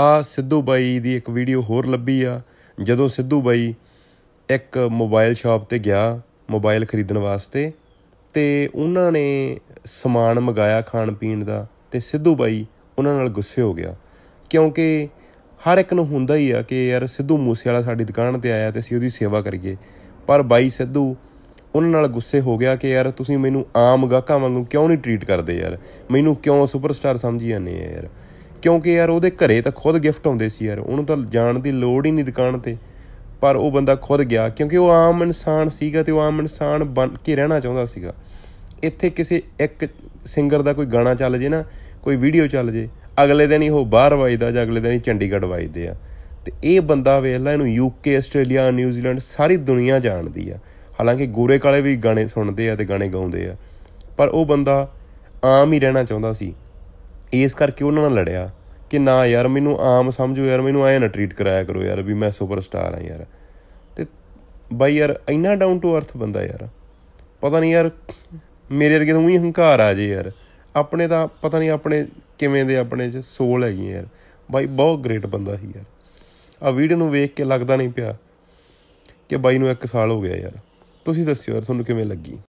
ਆ ਸਿੱਧੂ ਬਾਈ ਦੀ ਇੱਕ ਵੀਡੀਓ ਹੋਰ ਲੱਭੀ ਆ ਜਦੋਂ ਸਿੱਧੂ ਬਾਈ ਇੱਕ ਮੋਬਾਈਲ ਸ਼ਾਪ ਤੇ ਗਿਆ ਮੋਬਾਈਲ ਖਰੀਦਣ ਵਾਸਤੇ ਤੇ ਉਹਨਾਂ ਨੇ ਸਮਾਨ ਮੰਗਾਇਆ ਖਾਣ ਪੀਣ ਦਾ ਤੇ ਸਿੱਧੂ ਬਾਈ ਉਹਨਾਂ ਨਾਲ ਗੁੱਸੇ ਹੋ ਗਿਆ ਕਿਉਂਕਿ ਹਰ ਇੱਕ ਨੂੰ ਹੁੰਦਾ ਹੀ ਆ ਕਿ ਯਾਰ ਸਿੱਧੂ ਮੂਸੇ ਵਾਲਾ ਸਾਡੀ ਦੁਕਾਨ ਤੇ ਆਇਆ ਤੇ ਅਸੀਂ ਉਹਦੀ ਸੇਵਾ ਕਰੀਏ ਪਰ ਬਾਈ ਸਿੱਧੂ ਉਹਨਾਂ ਨਾਲ ਗੁੱਸੇ ਹੋ ਗਿਆ ਕਿ ਯਾਰ ਤੁਸੀਂ ਮੈਨੂੰ ਆਮ ਗਾਹਕਾਂ ਵਾਂਗੂ ਕਿਉਂ ਨਹੀਂ ਟ੍ਰੀਟ ਕਰਦੇ ਯਾਰ ਮੈਨੂੰ ਕਿਉਂ ਸੁਪਰਸਟਾਰ ਸਮਝੀ ਜਾਂਦੇ ਆ ਯਾਰ ਕਿਉਂਕਿ ਯਾਰ ਉਹਦੇ ਘਰੇ ਤਾਂ ਖੁਦ ਗਿਫਟ ਆਉਂਦੇ ਸੀ ਯਾਰ ਉਹਨੂੰ ਤਾਂ ਜਾਣ ਦੀ ਲੋੜ ਹੀ ਨਹੀਂ ਦੁਕਾਨ ਤੇ ਪਰ ਉਹ ਬੰਦਾ ਖੁਦ ਗਿਆ ਕਿਉਂਕਿ ਉਹ ਆਮ ਇਨਸਾਨ ਸੀਗਾ ਤੇ ਉਹ ਆਮ ਇਨਸਾਨ ਬਣ ਕੇ ਰਹਿਣਾ ਚਾਹੁੰਦਾ ਸੀਗਾ ਇੱਥੇ ਕਿਸੇ ਇੱਕ ਸਿੰਗਰ ਦਾ ਕੋਈ ਗਾਣਾ ਚੱਲ ਜੇ ਨਾ ਕੋਈ ਵੀਡੀਓ ਚੱਲ ਜੇ ਅਗਲੇ ਦਿਨ ਹੀ ਉਹ ਬਾਹਰ ਵਜਦਾ ਜਾਂ ਅਗਲੇ ਦਿਨ ਹੀ ਚੰਡੀਗੜ੍ਹ ਵਜਦੇ ਆ ਤੇ ਇਹ ਬੰਦਾ ਵੇਖ ਲੈ ਇਹਨੂੰ ਯੂਕੇ ਆਸਟ੍ਰੇਲੀਆ ਨਿਊਜ਼ੀਲੈਂਡ ਸਾਰੀ ਦੁਨੀਆ ਜਾਣਦੀ ਆ ਹਾਲਾਂਕਿ ਗੋਰੇ ਕਾਲੇ ਵੀ ਗਾਣੇ ਸੁਣਦੇ ਆ ਤੇ ਗਾਣੇ ਗਾਉਂਦੇ ਆ ਪਰ ਉਹ ਬੰਦਾ ਆਮ ਹੀ ਰਹਿਣਾ ਚਾਹੁੰਦਾ ਸੀ ਇਸ ਕਰਕੇ ਉਹਨਾਂ ਨਾਲ ਲੜਿਆ ਕਿ ਨਾ ਯਾਰ ਮੈਨੂੰ ਆਮ ਸਮਝੋ ਯਾਰ ਮੈਨੂੰ ਐ ਨਾ ਟ੍ਰੀਟ ਕਰਾਇਆ ਕਰੋ ਯਾਰ ਵੀ ਮੈਂ ਸੁਪਰਸਟਾਰ ਆ ਯਾਰ ਤੇ ਬਾਈ ਯਾਰ ਇੰਨਾ ਡਾਊਨ ਟੂ ਅਰਥ ਬੰਦਾ ਯਾਰ ਪਤਾ ਨਹੀਂ ਯਾਰ ਮੇਰੇ ਵਰਗੇ ਨੂੰ ਵੀ ਹੰਕਾਰ ਆ ਜੇ ਯਾਰ ਆਪਣੇ ਤਾਂ ਪਤਾ ਨਹੀਂ ਆਪਣੇ ਕਿਵੇਂ ਦੇ ਆਪਣੇ ਚ ਸੋਲ ਹੈਗੀ ਯਾਰ ਬਾਈ ਬਹੁਤ ਗ੍ਰੇਟ ਬੰਦਾ ਸੀ ਯਾਰ ਆ ਵੀਡੀਓ ਨੂੰ ਵੇਖ ਕੇ ਲੱਗਦਾ ਨਹੀਂ ਪਿਆ ਕਿ ਬਾਈ ਨੂੰ 1 ਸਾਲ ਹੋ ਗਿਆ ਯਾਰ ਤੁਸੀਂ ਦੱਸਿਓ ਯਾਰ ਤੁਹਾਨੂੰ ਕਿਵੇਂ ਲੱਗੀ